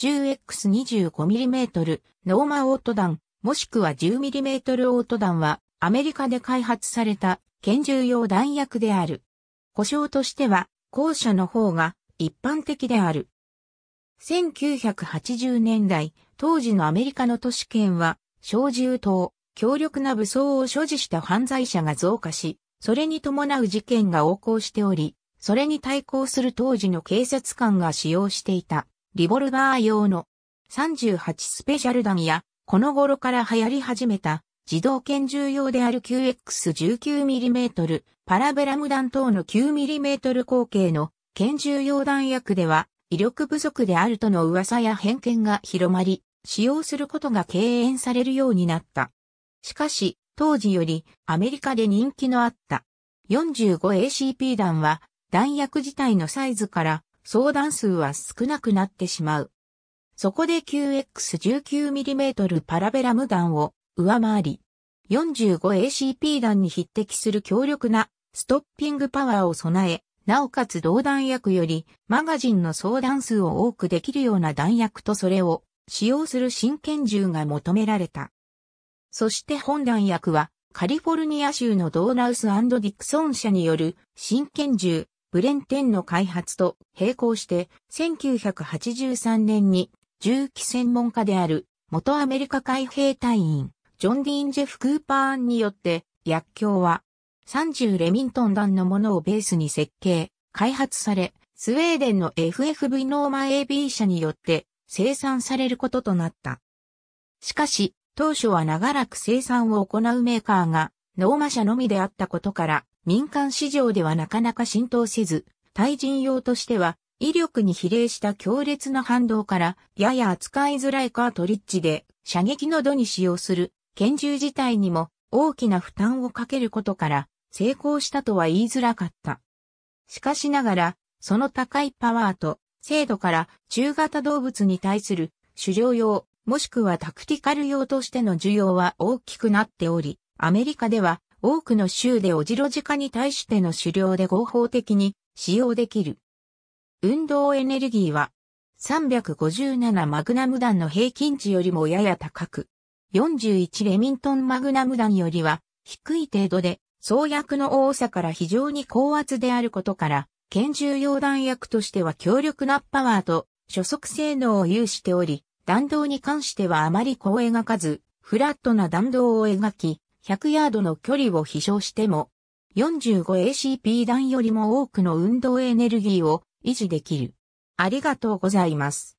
10X25mm ノーマオート弾、もしくは 10mm オート弾は、アメリカで開発された拳銃用弾薬である。故障としては、後者の方が一般的である。1980年代、当時のアメリカの都市圏は、小銃等、強力な武装を所持した犯罪者が増加し、それに伴う事件が横行しており、それに対抗する当時の警察官が使用していたリボルバー用の38スペシャル弾や、この頃から流行り始めた自動拳銃用である QX19mm パラベラム弾等の 9mm 口径の拳銃用弾薬では威力不足であるとの噂や偏見が広まり、使用することが敬遠されるようになった。しかし、当時よりアメリカで人気のあった 45ACP 弾は弾薬自体のサイズから相談数は少なくなってしまう。そこで QX19mm パラベラム弾を上回り、45ACP 弾に匹敵する強力なストッピングパワーを備え、なおかつ同弾薬よりマガジンの相談数を多くできるような弾薬とそれを使用する真剣銃が求められた。そして本弾薬はカリフォルニア州のドーナウスディクソン社による真剣銃ブレンテンの開発と並行して、1983年に銃器専門家である元アメリカ海兵隊員、ジョン・ディーン・ジェフ・クーパーンによって、薬莢は30レミントン弾のものをベースに設計、開発され、スウェーデンの FFV ノーマ AB 社によって生産されることとなった。しかし、当初は長らく生産を行うメーカーが、ノーマ社のみであったことから、民間市場ではなかなか浸透せず、対人用としては、威力に比例した強烈な反動から、やや扱いづらいカートリッジで、射撃の度に使用する、拳銃自体にも大きな負担をかけることから、成功したとは言いづらかった。しかしながら、その高いパワーと精度から中型動物に対する狩猟用、もしくはタクティカル用としての需要は大きくなっており、アメリカでは多くの州でオジロジカに対しての狩猟で合法的に使用できる。運動エネルギーは357マグナム弾の平均値よりもやや高く、41レミントンマグナム弾よりは低い程度で、創薬の多さから非常に高圧であることから、拳銃用弾薬としては強力なパワーと初速性能を有しており、弾道に関してはあまりこを描かず、フラットな弾道を描き、100ヤードの距離を飛翔しても、45ACP 弾よりも多くの運動エネルギーを維持できる。ありがとうございます。